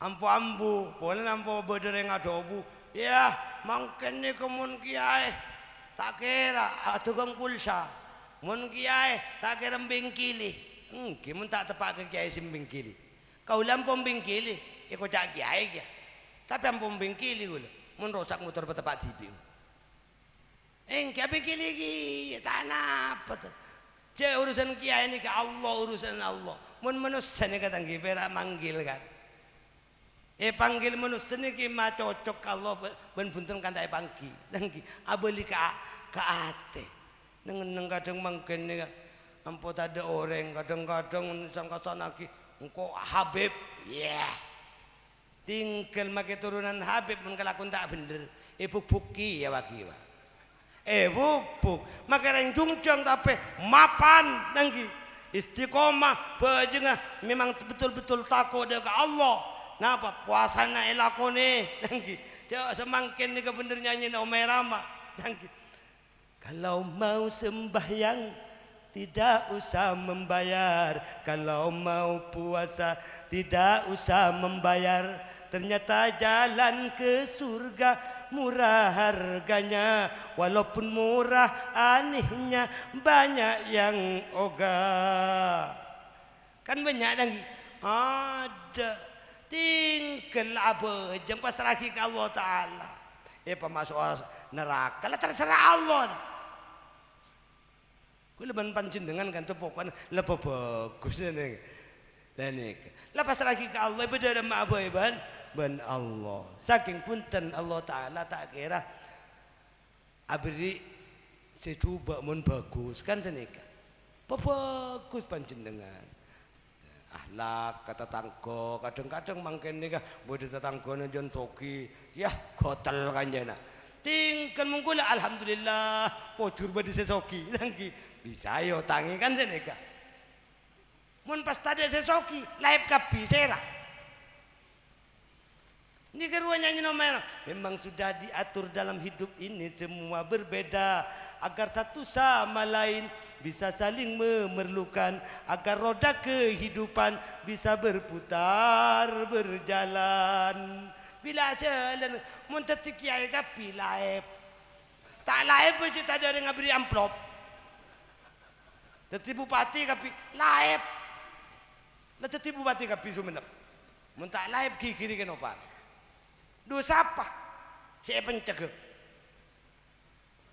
A: Ampu ambu, bonen ampu bedereng adobu. Ya, mungkin ni kemun kiai. Tak kira atau pulsa. Mun kiai tak kira bingkilih mungkin mun tak tepat ke kiai sing ya kau lam pun bingkili, ikut cak kiai kia. Tapi ampun bingkili gula, mun rosak motor petepak tibi. Engki apa kili ki, ya tanah apa Cek urusan kiai ini ke Allah, urusan Allah. Mun manusia ni kata pera manggil kan. Eh panggil manusia ni ma cocok Allah ben punten kan tak panggil. Tangki abali ka ka ate. Neng neng kadang mangkene Empo ada orang kadang-kadang sangkasan lagi engko Habib. Ya. Yeah. Tinggal make turunan Habib mun kelakon tak bener. Ibu buki ya wagi wa.
B: Ibu
A: buk make reng jungcang tapi mapan nanggi, istiqomah bajengah memang betul-betul takut dengan Allah. Napa puasana elakone nanggi? Dia semangkin ni kebener nyanyi na Umairama tanggi. Kalau mau sembahyang tidak usah membayar kalau mau puasa tidak usah membayar ternyata jalan ke surga murah harganya walaupun murah anehnya banyak yang ogah kan banyak lagi ada tinggal apa Jam seragi ke Allah Ta'ala eh pemasuk neraka lah terserah Allah Kuwi leban panjenengan kan pokoknya, lebo bagus ning. Lah Lepas lagi ke Allah beda ma apa ban? Ban Allah. Saking punten Allah taala tak kira abri setuba mun bagus kan senika. Bagus panjenengan. ahlak kata tangko kadang-kadang mangken nikah bodoh tetanggone jon toki ya kotal kan jana tingkan mengkula alhamdulillah pojur di sesoki nangki bisa yo ya tangi kan seneka mun pas tadi sesoki laip kapi sera ini kedua nyanyi nomor memang sudah diatur dalam hidup ini semua berbeda agar satu sama lain bisa saling memerlukan agar roda kehidupan bisa berputar berjalan bila jalan mun tetik kiai kapi laib tak laib pun tak ada dengan beri amplop Dadi bupati kapi laib. Lah dadi bupati kapi Sumenep. Mun laib ki kiri kene opan. Dosa apa? Saya pencegah.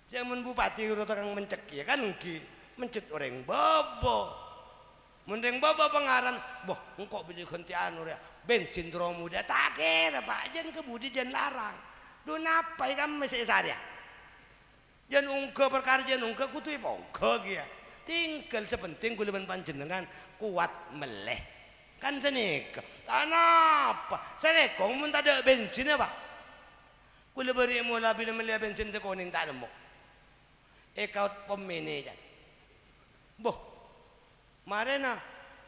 A: Saya mun bupati urut orang mencek ya kan ki mencet orang bobo. mending bobo pengaran, boh engkau beli kentian ya, Bensin dromu dah tak kira pak jen kebudi jen larang. Dun apa ikan mesesar ya? Jen ungke perkara jen ungke kutu ipongke gitu tinggal sepenting guliban panjenengan kuat meleh kan senik tanah apa senik kau pun tak ada bensin apa kula beri mula bila melihat bensin sekoning tak nemu ekau pemene jadi boh marena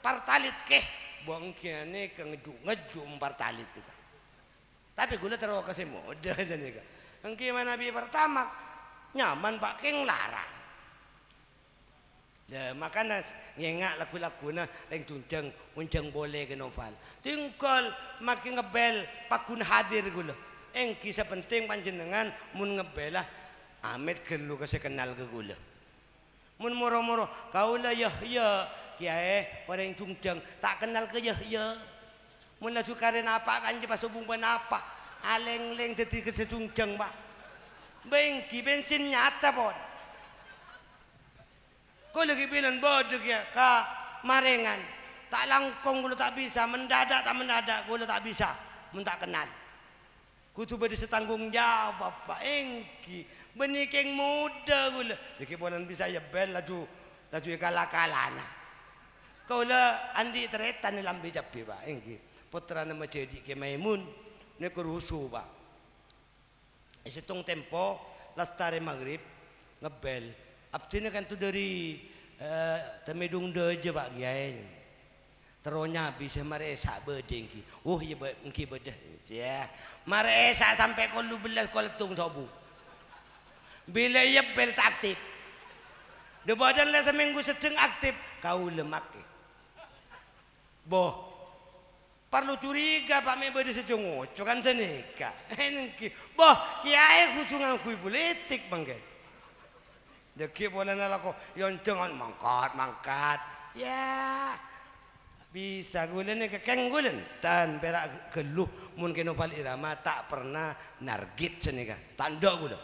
A: partalit ke buang kiane ke ngeduk ngeduk partalit itu tapi gula terlalu kasih mode jadi kan mana bi pertama nyaman pak keng larang Ya, makanya ngengak lagu-laguna ring dunjeng unjeng boleh ke novel. Tingkol makin ngebel pakun hadir gula. Eng kisah penting panjenengan mun ngebelah Ahmed gelu kasih kenal ke gula. Mun moro-moro kaula Yahya kiai orang dunjeng tak kenal ke Yahya. Mun laju sukarin apa kan je pasubung apa aleng-leng dadi kesejungjeng Pak. Bengki bensin nyata pon. Kau lagi bilang bodoh ya ka marengan. Tak langkong gula tak bisa, mendadak tak mendadak gula tak bisa, mentak kenal. Kutu beri setanggung jawab apa engki. Benikeng muda gula. Lagi ya, bolan bisa ya bel laju laju kala kalah nah. Kau le andi teretan dalam bijak ba engki. Putra nama jadi ke Maimun ne kerusuh ba. tempo lastari maghrib ngebel Abdine kan tu dari uh, eh, temedung de pak kiai. Teronya bisa eh, mare berdengki Oh iya be engki Ya. Mare sampai sampai kolu belas letung sobu. Bila ye bel tak aktif. debodan badan le seminggu aktif kau lemak. Boh. Perlu curiga Pak Mebo di sejungu, cukan senika. Enki, boh kiai kusungan kui politik banggen. Kan? deki boleh nalaku yon jangan mangkat mangkat ya bisa gulen ya, kekeng gulen tan perak geluh mungkin opal irama tak pernah nargit senika tanda gula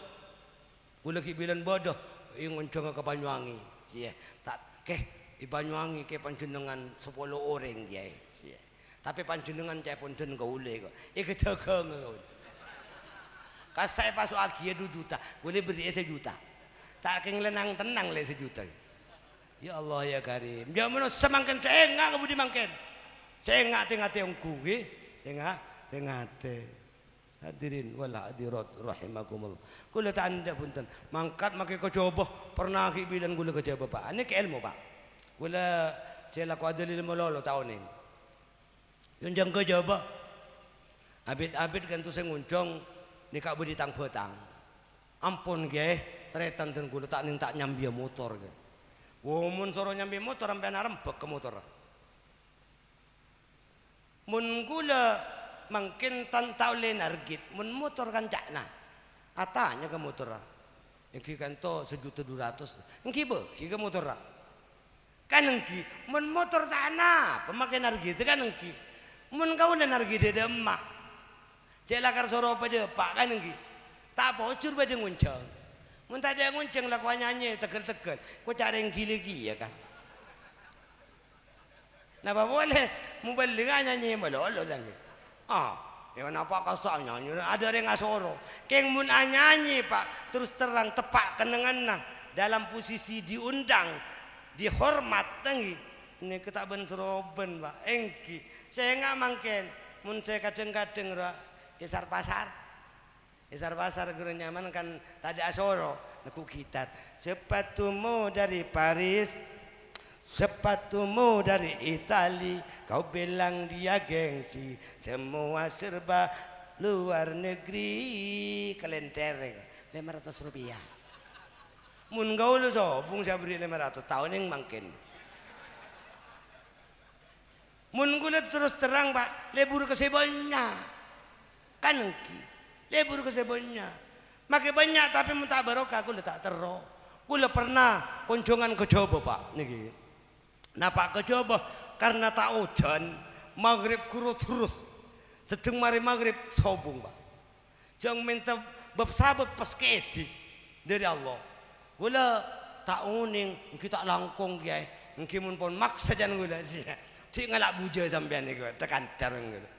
A: gula kibilan bodoh ingon jangan ke Banyuwangi sia tak keh di Banyuwangi ke panjenengan sepuluh orang dia ya. sia tapi panjenengan cai punten gaule kok iki ya, tegeng kasai pasuk agi 2 juta gule beri sejuta juta keng lenang tenang le sejuta ya Allah ya karim ya meno semangken cengak kebudi mangken enggak tengah tiongku nggih tengah tengah te Hadirin wal hadirat rahimakumullah. Kula tanda punten. Mangkat maki kau coba pernah ki bilang kula kerja bapak. Ini ke ilmu pak. Kula saya laku ada lima lolo tahun ini. Yang kerja Abid abid kan tu saya nguncong ni kak budi tang Ampun gay tretan den kula tak ning tak nyambi motor gitu. Womun soro nyambi motor sampai narembek ke motor. Mun kula mungkin tan taule nargit, mun motor kan cakna. Atanya ke motor. Iki ah. kan to sejuta dua ratus. Engki be, ki ke motor. Ah. Kan engki, mun motor tanah, pemakai nargit kan engki. Mun kau nargit dia emak. Cek lakar soro pada pak kan engki. Tak bocor pada nguncang. Mun tadi ngunceng lah kau nyanyi teger-teger. Kau cari yang gili-gili ya kan. Napa boleh? Mu beli kan nyanyi melolo lagi. Ah, ya kenapa kasar nyanyi? Ada yang ngasoro. Keng mun ah nyanyi pak terus terang tepak kenangan nah dalam posisi diundang dihormat tengi ini kita ben seroben pak engki saya nggak mangken mun saya kadang-kadang ra isar pasar Isar pasar guru nyaman kan tadi asoro neku gitar. Sepatumu dari Paris, sepatumu dari Itali, kau bilang dia gengsi, semua serba luar negeri kelenteng 500 rupiah. Mun gaul so, bung saya beri 500 tahun yang mungkin. Mun gulat terus terang pak, lebur kesebolnya kan ki Dia buruk saya banyak. banyak tapi minta barokah aku tak teru. Kula pernah kunjungan ke Jawa, Pak. Niki. Napa ke Jawa? Karena tak hujan, maghrib kuru terus. Sedang mari maghrib sobung, Pak. Jang minta bab sabab peskedi dari Allah. Kula tak uning, tak langkung ya. Mungkin pun pun maksa jangan gula sih. Tidak ngalak bujau sampai ni kau tekan terang gula.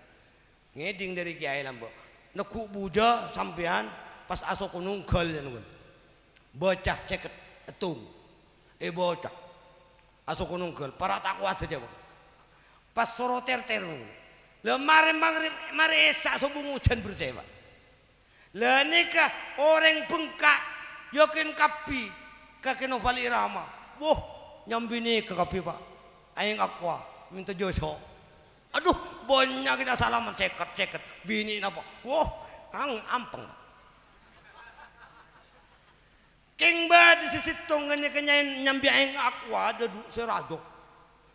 A: Ngeding dari kiai lambok. neku buja sampean pas asok nungkel bocah ceket etung eh bocah asok nungkel para takwa saja bang pas soro ter ter lemari maghrib mari esak subuh hujan bersewa lah nikah orang bengkak yakin kapi kakek novali rama, wah nyambini ke kapi pak aing akwa minta josok aduh bonya kita salaman ceket ceket bini napa wah ang ampeng king ba di sisi tong kenyain nyambi aing akwa ada du serajok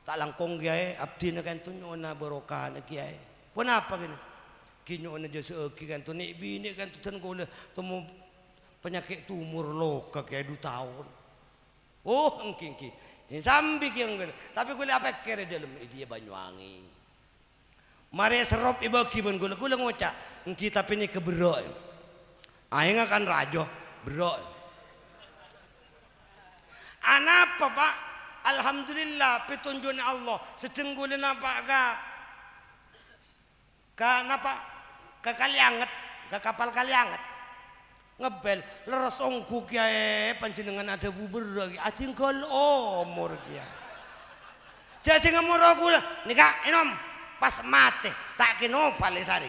A: tak langkong kiai abdi na kan tunyona barokah na kiai pun apa gini kinyo na jasa ki kan tu bini kan tu ten gole temu penyakit tumor loka kiai du tahun oh engking ki sambi kiai tapi gole apa kere dalam dia ya banyuangi Mari serop iba kibun gula gula ngoca engki tapi ni keberok. Aing akan rajo berok. Anapa pak? Alhamdulillah petunjuknya Allah setenggulin apa ka ka napa ka kali ka kapal kali ngebel leres ongku kiai panjenengan ada buber acing kol omor kiai jadi ngemur aku lah nikah enom pas mati tak kena pale sari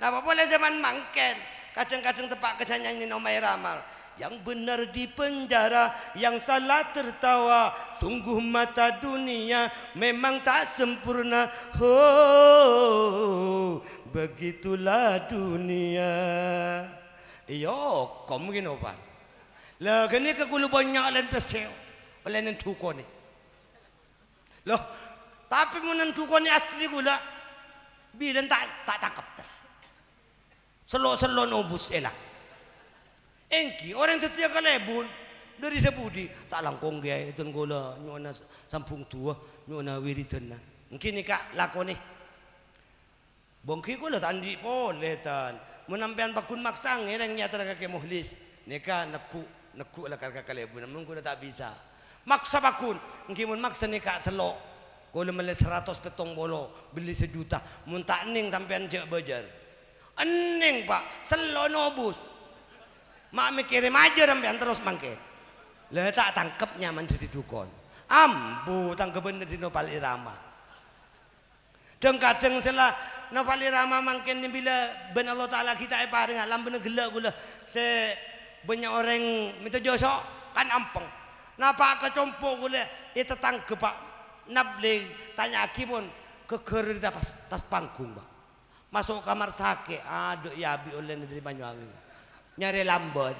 A: napa boleh zaman mangken kadang-kadang tepak ini nomai ramal yang benar di penjara, yang salah tertawa. Sungguh mata dunia memang tak sempurna. Oh, begitulah dunia. Iyo, kom mungkin opan. Lah, gini ke kulu banyak lain peseo. Lain yang tuko ni. Loh, tapi menentukan asli gula bilang tak tak tangkap Selo-selo nobus elak. Engki orang tetia kalebun dari sebudi tak langkong gaya itu gula nyona sampung tua nyona wiritena. Mungkin ni kak lakoni. Bongki gula tandi poletan. Menampian bakun maksang yang nyata kakek muhlis. Neka neku neku lah kakek kalebun. Mungkin tak bisa. Maksa bakun. Mungkin maksa neka selo. selok kalau mele seratus petong bolo beli sejuta minta ening sampean cek bejar ening pak selono bus mak mikirin aja sampean terus mangke tak tangkepnya menjadi dukun ambu tangkep bener di nopal irama dan kadang selah nopal irama mangkin bila ben Allah Ta'ala kita eparing alam bener gelak gula se banyak orang minta josok kan ampeng napa kecompo gula itu tangkep pak nabling tanya akibun keker kita pas tas panggung bang masuk kamar sakit aduh ya abi oleh dari Banyuwangi nyari lambat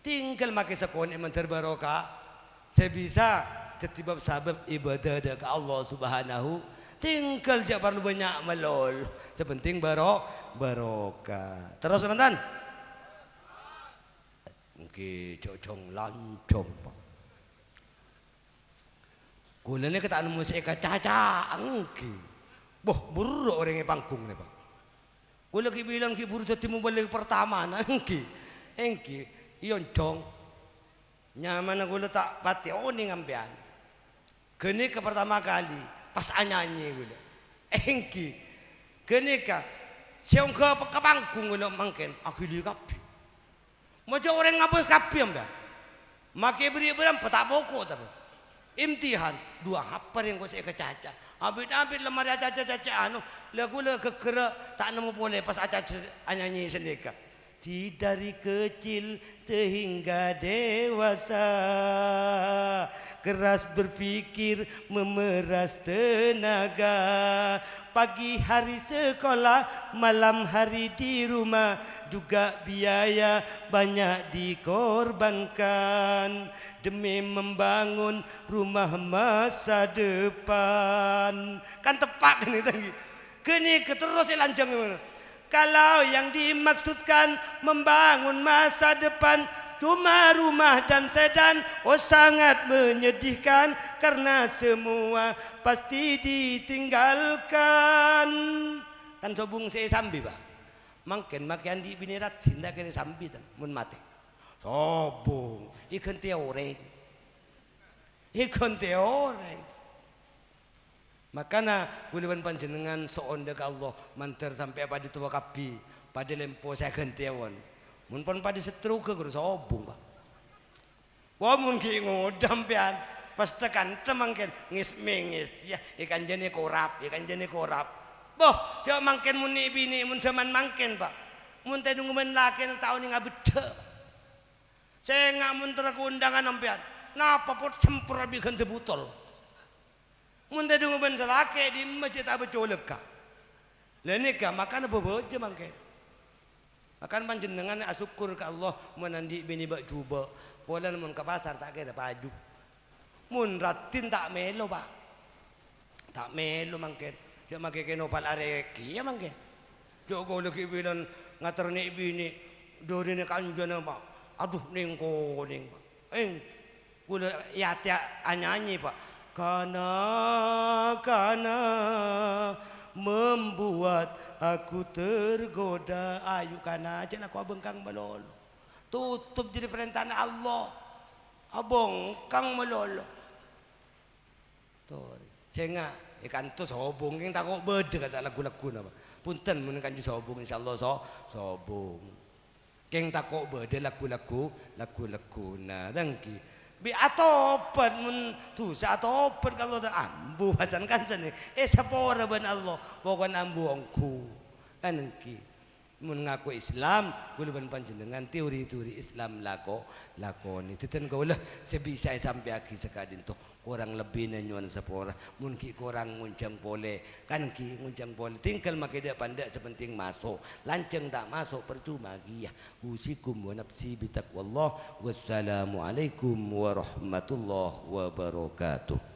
A: tinggal makai sekon emang terbaroka sebisa tetibab sabab ibadah dekat Allah subhanahu tinggal jangan perlu banyak melol sepenting barok baroka terus teman-teman mungkin cocong lancong Golane ketan musik caca angki. boh buru buruk orangnya panggung nih, Pak. Gula ki bilang ki buru dadi mubalik pertama nangki, Engki, ion iya, dong. Nyaman gula tak pati oni oh, ngambean. Gene ke pertama kali pas anyanyi gula, Engki. Gene ka siang ke ke panggung mungkin mangken akhili kabeh. Macam orang ngapus kabeh, ambil, Makai beri-beri petak pokok tapi. imtihan dua haper yang kau saya kecaca abit habis lemari acaca caca anu lagu lagu kekerak tak nemu boleh pas acaca anyanyi sendika si dari kecil sehingga dewasa keras berfikir memeras tenaga pagi hari sekolah malam hari di rumah juga biaya banyak dikorbankan demi membangun rumah masa depan kan tepat ini tadi gini keterus ya lanjang ya, kalau yang dimaksudkan membangun masa depan cuma rumah dan sedan oh sangat menyedihkan karena semua pasti ditinggalkan kan sobung saya sambil pak mungkin makin di binirat tindak kene sambi tan mun mati Sobung. Ikan teh orang. Ikan teh orang. Makana kuliban panjenengan seondak Allah manter sampai pada tua kapi pada lempo saya gentiawan. Mun pon pada setru ke guru sobung pak. Wah mun ki ngodam pian pas tekan temangken ngis mengis ya ikan jenis korap ikan jenis korap. Boh jauh mangken mun ni bini mun zaman mangken pak. Mun tadi laki lakin tahun yang ngabete saya nggak ngamun undangan sampean napa pun sempur abikan sebutol mun tadi selake di masjid abe coleka lenika makan apa bojo mangke makan panjenengan asukur ke Allah menandi bini bak coba polan mun ke pasar tak kira paju mun ratin tak melo pak tak melo mangke dia mangke keno pal areki ya mangke jogo lagi bilan ngaterni bini dorine kanjana pak aduh ning kuning eh, ing kula yati nyanyi pak karena karena membuat aku tergoda ayu karena aja aku bengkang melolo tutup jadi perintah Allah abongkang melolo tuh cengak ikan ya tu sobong yang takut beda kata lagu-lagu nama punten menekan ju sobung insyaallah so sobong Keng tak kok berde lagu-lagu, lagu laku na ah, dengki. Bi atopan mun tu sa atopan kalau dah ambu hasan kan sini. Eh sepor ben Allah bukan ambu angku kan dengki. Mun ngaku Islam, gula panjang dengan teori teori Islam lako lako ni. Tetapi lah, sebisa sampai akhir sekadin tu kurang lebih nenyuan nyuan sepora mun ki kurang nguncang pole kan ki nguncang pole tingkal make dia pandak sepenting masuk lanceng tak masuk percuma giah usikum wa nafsi bitaqwallah wassalamu alaikum warahmatullahi wabarakatuh